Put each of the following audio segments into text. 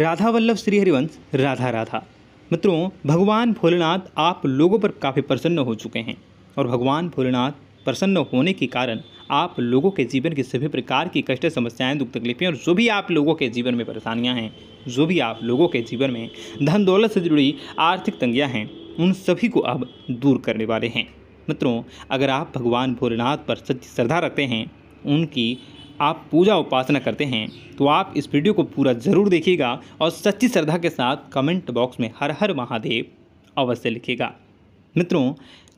राधा वल्लभ श्री हरिवंश राधा राधा मित्रों भगवान भोलेनाथ आप लोगों पर काफ़ी प्रसन्न हो चुके हैं और भगवान भोलेनाथ प्रसन्न होने के कारण आप लोगों के जीवन की सभी प्रकार की कष्ट समस्याएं दुख तकलीफें और जो भी आप लोगों के जीवन में परेशानियां हैं जो भी आप लोगों के जीवन में धन दौलत से जुड़ी आर्थिक तंगियां हैं उन सभी को अब दूर करने वाले हैं मित्रों अगर आप भगवान भोलेनाथ पर सच्ची श्रद्धा रखते हैं उनकी आप पूजा उपासना करते हैं तो आप इस वीडियो को पूरा ज़रूर देखिएगा और सच्ची श्रद्धा के साथ कमेंट बॉक्स में हर हर महादेव अवश्य लिखेगा मित्रों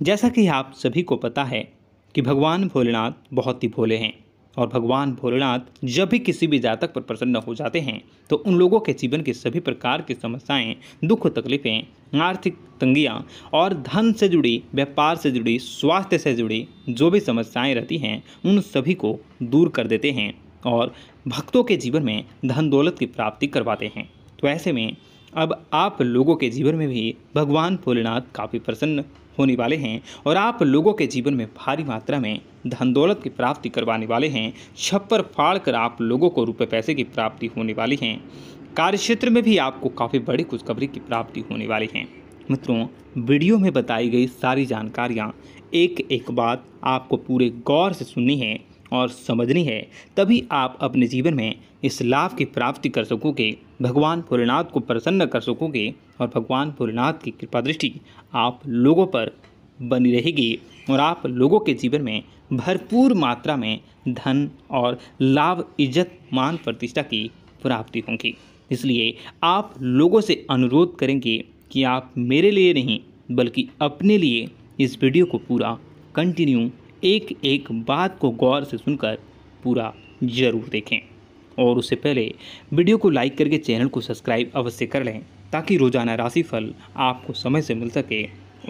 जैसा कि आप सभी को पता है कि भगवान भोलेनाथ बहुत ही भोले हैं और भगवान भोलेनाथ जब भी किसी भी जातक पर प्रसन्न हो जाते हैं तो उन लोगों के जीवन के सभी प्रकार की समस्याएं दुख तकलीफ़ें आर्थिक तंगियां और धन से जुड़ी व्यापार से जुड़ी स्वास्थ्य से जुड़ी जो भी समस्याएं रहती हैं उन सभी को दूर कर देते हैं और भक्तों के जीवन में धन दौलत की प्राप्ति करवाते हैं तो ऐसे में अब आप लोगों के जीवन में भी भगवान भोलेनाथ काफ़ी प्रसन्न होने वाले हैं और आप लोगों के जीवन में भारी मात्रा में धन दौलत की प्राप्ति करवाने वाले हैं छप्पर फाड़ कर आप लोगों को रुपए पैसे की प्राप्ति होने वाली हैं कार्यक्षेत्र में भी आपको काफ़ी बड़ी खुशखबरी की प्राप्ति होने वाली हैं मित्रों वीडियो में बताई गई सारी जानकारियाँ एक एक बात आपको पूरे गौर से सुननी है और समझनी है तभी आप अपने जीवन में इस लाभ की प्राप्ति कर सकोगे भगवान भोलेनाथ को प्रसन्न कर सकोगे और भगवान भोलेनाथ की कृपा दृष्टि आप लोगों पर बनी रहेगी और आप लोगों के जीवन में भरपूर मात्रा में धन और लाभ इज्जत मान प्रतिष्ठा की प्राप्ति होगी इसलिए आप लोगों से अनुरोध करेंगे कि आप मेरे लिए नहीं बल्कि अपने लिए इस वीडियो को पूरा कंटिन्यू एक एक बात को गौर से सुनकर पूरा ज़रूर देखें और उससे पहले वीडियो को लाइक करके चैनल को सब्सक्राइब अवश्य कर लें ताकि रोजाना राशिफल आपको समय से मिल सके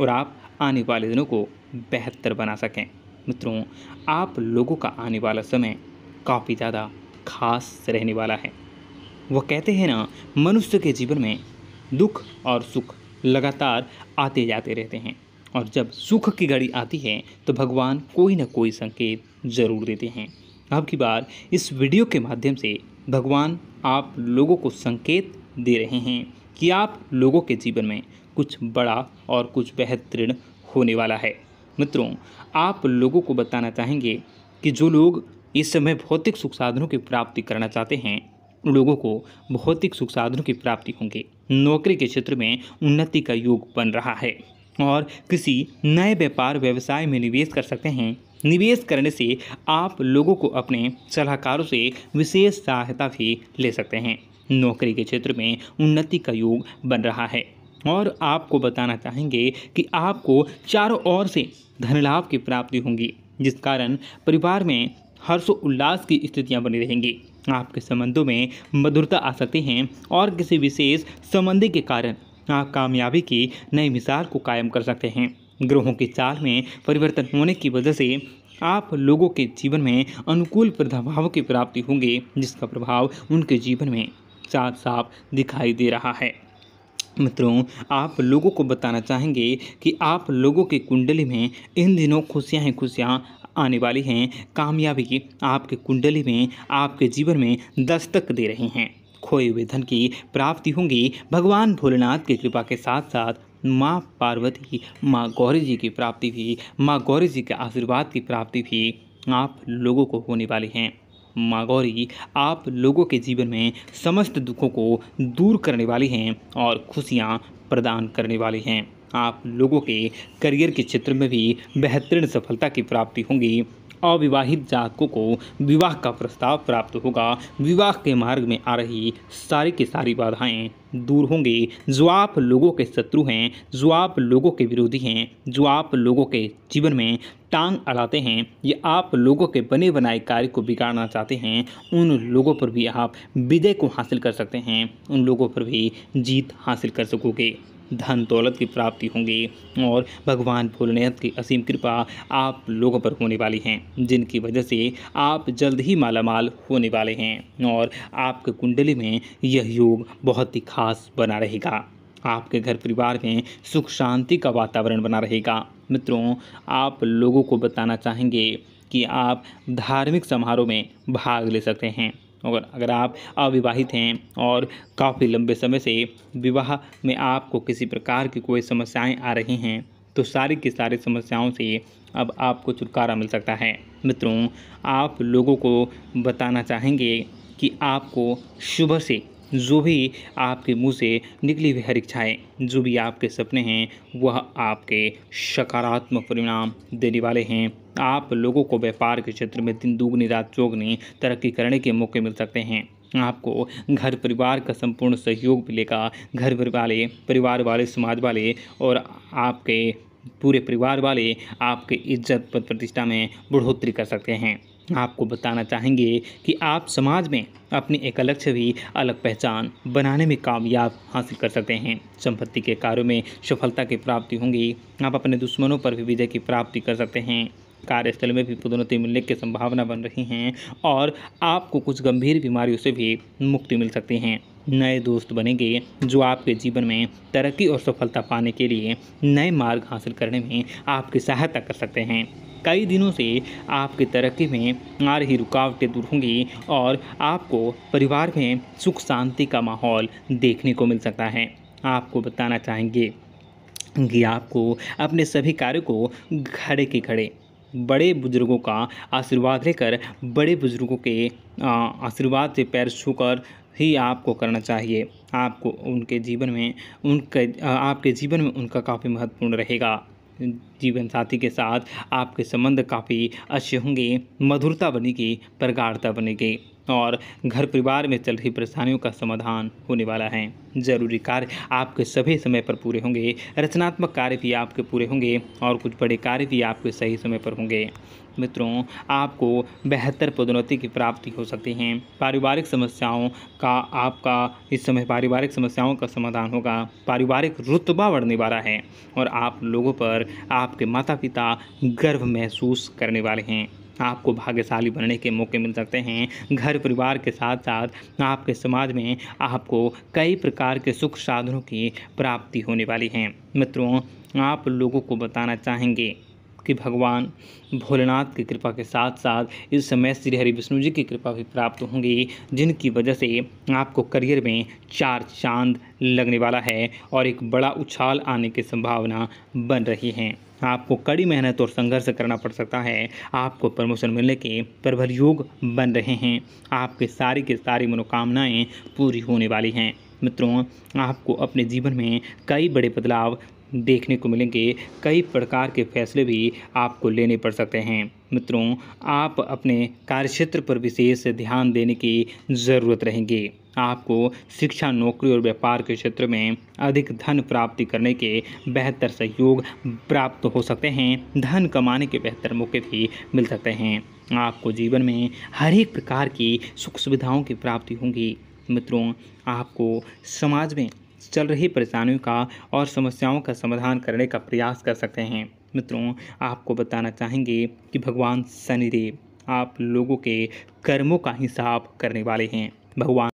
और आप आने वाले दिनों को बेहतर बना सकें मित्रों आप लोगों का आने वाला समय काफ़ी ज़्यादा खास रहने वाला है वह कहते हैं ना मनुष्य के जीवन में दुख और सुख लगातार आते जाते रहते हैं और जब सुख की घड़ी आती है तो भगवान कोई ना कोई संकेत जरूर देते हैं अब की बार इस वीडियो के माध्यम से भगवान आप लोगों को संकेत दे रहे हैं कि आप लोगों के जीवन में कुछ बड़ा और कुछ बेहतरीन होने वाला है मित्रों आप लोगों को बताना चाहेंगे कि जो लोग इस समय भौतिक सुख साधनों की प्राप्ति करना चाहते हैं लोगों को भौतिक सुख साधनों की प्राप्ति होंगे नौकरी के क्षेत्र में उन्नति का योग बन रहा है और किसी नए व्यापार व्यवसाय में निवेश कर सकते हैं निवेश करने से आप लोगों को अपने सलाहकारों से विशेष सहायता भी ले सकते हैं नौकरी के क्षेत्र में उन्नति का योग बन रहा है और आपको बताना चाहेंगे कि आपको चारों ओर से धन लाभ की प्राप्ति होगी जिस कारण परिवार में हर्षोल्लास की स्थितियां बनी रहेंगी आपके संबंधों में मधुरता आ सकती हैं और किसी विशेष संबंधी के कारण आप कामयाबी की नई मिसाल को कायम कर सकते हैं ग्रहों की चाल में परिवर्तन होने की वजह से आप लोगों के जीवन में अनुकूल प्रभाव की प्राप्ति होंगे जिसका प्रभाव उनके जीवन में साफ साफ दिखाई दे रहा है मित्रों आप लोगों को बताना चाहेंगे कि आप लोगों की कुंडली में इन दिनों खुशियाँ ही खुशियाँ आने वाली हैं कामयाबी आपके कुंडली में आपके जीवन में दस्तक दे रही हैं खोए हुए धन की प्राप्ति होंगी भगवान भोलेनाथ की कृपा के साथ साथ माँ पार्वती की माँ गौरी जी की प्राप्ति भी माँ गौरी जी के आशीर्वाद की प्राप्ति भी आप लोगों को होने वाली हैं माँ गौरी आप लोगों के जीवन में समस्त दुखों को दूर करने वाली हैं और खुशियाँ प्रदान करने वाली हैं आप लोगों के करियर के क्षेत्र में भी बेहतरीन सफलता की प्राप्ति होंगी अविवाहित जातकों को विवाह का प्रस्ताव प्राप्त होगा विवाह के मार्ग में आ रही सारी की सारी बाधाएं दूर होंगे जो आप लोगों के शत्रु हैं जो आप लोगों के विरोधी हैं जो आप लोगों के जीवन में टांग अड़ाते हैं या आप लोगों के बने बनाए कार्य को बिगाड़ना चाहते हैं उन लोगों पर भी आप विजय को हासिल कर सकते हैं उन लोगों पर भी जीत हासिल कर सकोगे धन दौलत की प्राप्ति होंगी और भगवान भोलेनाथ की असीम कृपा आप लोगों पर होने वाली हैं जिनकी वजह से आप जल्द ही मालामाल होने वाले हैं और आपके कुंडली में यह योग बहुत ही खास बना रहेगा आपके घर परिवार में सुख शांति का वातावरण बना रहेगा मित्रों आप लोगों को बताना चाहेंगे कि आप धार्मिक समारोह में भाग ले सकते हैं अगर अगर आप अविवाहित हैं और काफ़ी लंबे समय से विवाह में आपको किसी प्रकार की कोई समस्याएं आ रही हैं तो सारी की सारी समस्याओं से अब आपको छुटकारा मिल सकता है मित्रों आप लोगों को बताना चाहेंगे कि आपको शुभ से जो भी आपके मुंह से निकली हुई हर इच्छाएँ जो भी आपके सपने हैं वह आपके सकारात्मक परिणाम देने वाले हैं आप लोगों को व्यापार के क्षेत्र में दिन दुगनी रात चौगनी तरक्की करने के मौके मिल सकते हैं आपको घर परिवार का संपूर्ण सहयोग मिलेगा घर वाले परिवार वाले समाज वाले और आपके पूरे परिवार वाले आपके इज्जत पद प्रतिष्ठा में बढ़ोतरी कर सकते हैं आपको बताना चाहेंगे कि आप समाज में अपनी एक अलग छवि अलग पहचान बनाने में कामयाब हासिल कर सकते हैं संपत्ति के कार्यों में सफलता की प्राप्ति होंगी आप अपने दुश्मनों पर भी विजय की प्राप्ति कर सकते हैं कार्यस्थल में भी पदोन्नति मिलने की संभावना बन रही हैं और आपको कुछ गंभीर बीमारियों से भी मुक्ति मिल सकती हैं नए दोस्त बनेंगे जो आपके जीवन में तरक्की और सफलता पाने के लिए नए मार्ग हासिल करने में आपकी सहायता कर सकते हैं कई दिनों से आपकी तरक्की में आ रही रुकावटें दूर होंगी और आपको परिवार में सुख शांति का माहौल देखने को मिल सकता है आपको बताना चाहेंगे कि आपको अपने सभी कार्यों को खड़े के खड़े बड़े बुज़ुर्गों का आशीर्वाद लेकर बड़े बुज़ुर्गों के आशीर्वाद से पैर छूकर ही आपको करना चाहिए आपको उनके जीवन में उनके आपके जीवन में उनका काफ़ी महत्वपूर्ण रहेगा जीवन साथी के साथ आपके संबंध काफ़ी अच्छे होंगे मधुरता बनेगी प्रगाढ़ता बनेगी और घर परिवार में चल रही परेशानियों का समाधान होने वाला है जरूरी कार्य आपके सभी समय पर पूरे होंगे रचनात्मक कार्य भी आपके पूरे होंगे और कुछ बड़े कार्य भी आपके सही समय पर होंगे मित्रों आपको बेहतर पदोन्नति की प्राप्ति हो सकती है पारिवारिक समस्याओं का आपका इस समय पारिवारिक समस्याओं का समाधान होगा पारिवारिक रुतबा बढ़ने वाला है और आप लोगों पर आपके माता पिता गर्व महसूस करने वाले हैं आपको भाग्यशाली बनने के मौके मिल सकते हैं घर परिवार के साथ साथ आपके समाज में आपको कई प्रकार के सुख साधनों की प्राप्ति होने वाली है मित्रों आप लोगों को बताना चाहेंगे कि भगवान भोलेनाथ की कृपा के साथ साथ इस समय श्री हरि विष्णु जी की कृपा भी प्राप्त होंगी जिनकी वजह से आपको करियर में चार चांद लगने वाला है और एक बड़ा उछाल आने की संभावना बन रही है आपको कड़ी मेहनत और संघर्ष करना पड़ सकता है आपको प्रमोशन मिलने के प्रबल योग बन रहे हैं आपके सारी के सारी मनोकामनाएं पूरी होने वाली हैं मित्रों आपको अपने जीवन में कई बड़े बदलाव देखने को मिलेंगे कई प्रकार के फैसले भी आपको लेने पड़ सकते हैं मित्रों आप अपने कार्यक्षेत्र पर विशेष ध्यान देने की ज़रूरत रहेंगी आपको शिक्षा नौकरी और व्यापार के क्षेत्र में अधिक धन प्राप्ति करने के बेहतर सहयोग प्राप्त हो सकते हैं धन कमाने के बेहतर मौके भी मिल सकते हैं आपको जीवन में हर एक प्रकार की सुख सुविधाओं की प्राप्ति होंगी मित्रों आपको समाज में चल रही परेशानियों का और समस्याओं का समाधान करने का प्रयास कर सकते हैं मित्रों आपको बताना चाहेंगे कि भगवान शनिदेव आप लोगों के कर्मों का हिसाब करने वाले हैं भगवान